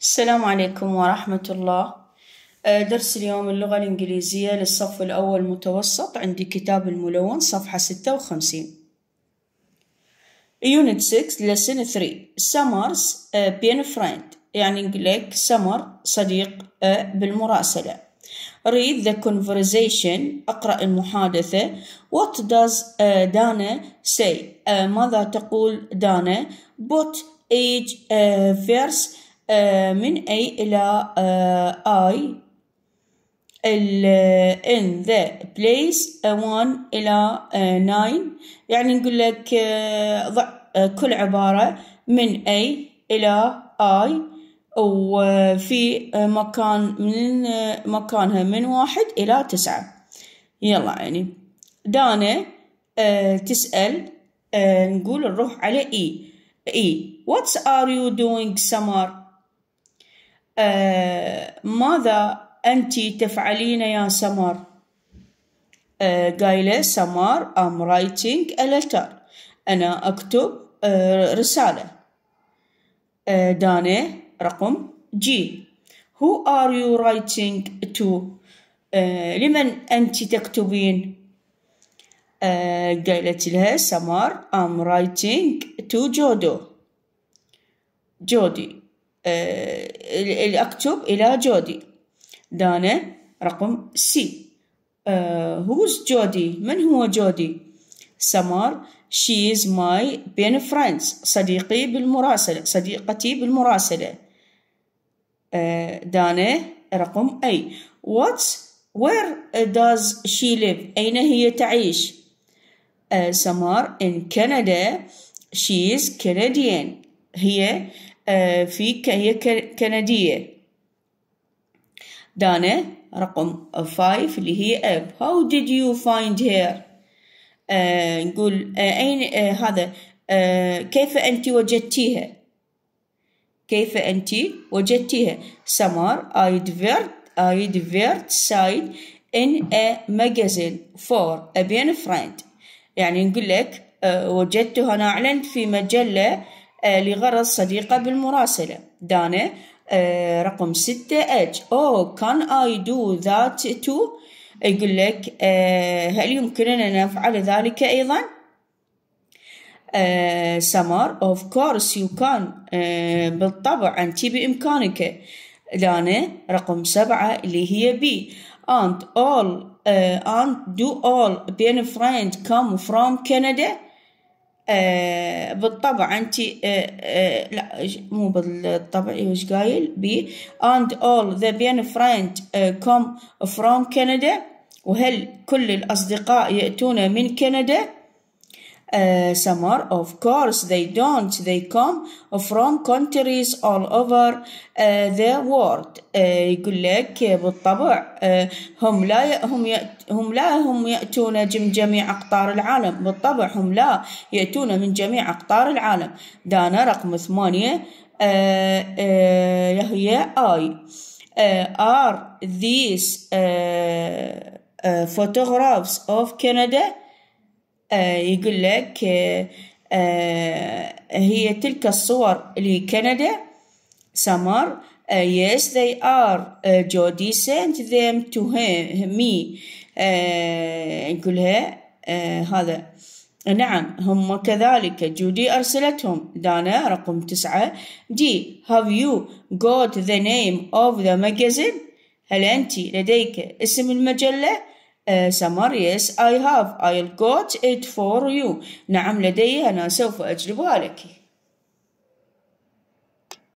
السلام عليكم ورحمة الله أه، درس اليوم اللغة الإنجليزية للصف الأول متوسط عندي كتاب الملون صفحة 56 Unit 6 Lesson 3 Summers أه، بين فريند يعني لك سمر صديق أه، بالمراسلة Read the conversation أقرأ المحادثة What does دانا say ماذا تقول دانا But age verse آه، من A إلى آه، I آه، in the place 1 إلى 9 يعني نقول لك ضع كل عبارة من A إلى I وفي مكان من مكانها من واحد إلى تسعة يلا يعني دانا تسأل نقول نروح على إي e. إي e. what are you doing summer آه، ماذا أنت تفعلين يا سمر؟ آه، قايلة سمر I'm writing a letter أنا أكتب آه، رسالة داني رقم جي Who are you writing to لمن أنت تكتبين قالت لها سمر I'm writing to جودو جودي آه، أكتب إلى جودي دانا رقم سي هوز آه، جودي من هو جودي سمر she is my best friends صديقي بالمراسلة صديقتي بالمراسلة آه، دانا رقم أي what where does she live أين هي تعيش uh, in Canada she is Canadian هي آه، في هي كندية دانا رقم 5 اللي هي أب How did you find her آه نقول آه أين آه هذا آه كيف أنت وجدتيها كيف أنت وجدتيها سمر I divert I divert side in a magazine for a friend يعني نقول لك آه وجدتها أنا أعلنت في مجلة آه آه، لغرض صديقة بالمراسلة دانا آه، رقم ستة اتش او كان اي دو ذات تو يقول لك آه، هل يمكننا أن نفعل ذلك أيضا؟ سمر اوف كورس يو كان بالطبع أنت بإمكانك دانا رقم سبعة اللي هي بي and all uh, and do all been friends come from Canada آه، بالطبع انت آه آه لا مو بالطبع وش قايل بي and all the بين friend آه، come from Canada وهل كل الأصدقاء يأتون من كندا uh, summer. Of course, they don't. They come from countries all over uh, the world. Uh, يقول لك بالطبع uh, هم لا هم هم لا هم يأتون من جميع أقطار العالم بالطبع هم لا يأتون من جميع أقطار العالم دانا رقم ثمانية هي I. are these photographs of Canada آه، يقول لك آه، آه، هي تلك الصور لكندا سمر yes they are جودي sent them to me نقولها هذا نعم هم كذلك جودي أرسلتهم دانا رقم تسعة دي have you got the name of the magazine هل أنت لديك اسم المجلة سمر يس اي هاف ايل جوت ات فور يو نعم لدي أنا سوف أجلبها لك